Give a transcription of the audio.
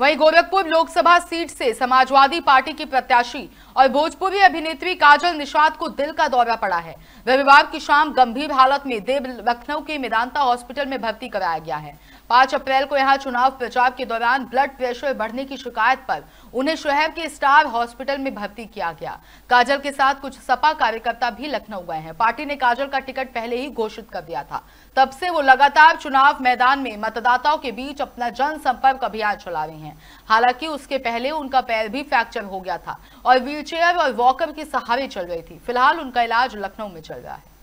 वहीं गोरखपुर लोकसभा सीट से समाजवादी पार्टी की प्रत्याशी और भोजपुरी अभिनेत्री काजल निषाद को दिल का दौरा पड़ा है रविवार की शाम गंभीर हालत में देव लखनऊ के मेदांता हॉस्पिटल में भर्ती कराया गया है पांच अप्रैल को यहां चुनाव प्रचार के दौरान ब्लड प्रेशर बढ़ने की शिकायत पर उन्हें शहर के स्टार हॉस्पिटल में भर्ती किया गया काजल के साथ कुछ सपा कार्यकर्ता भी लखनऊ गए हैं पार्टी ने काजल का टिकट पहले ही घोषित कर दिया था तब से वो लगातार चुनाव मैदान में मतदाताओं के बीच अपना जनसंपर्क अभियान चला रहे हैं हैं हालांकि उसके पहले उनका पैर भी फ्रैक्चर हो गया था और व्हीलचेयर और वॉकर के सहारे चल रही थी फिलहाल उनका इलाज लखनऊ में चल रहा है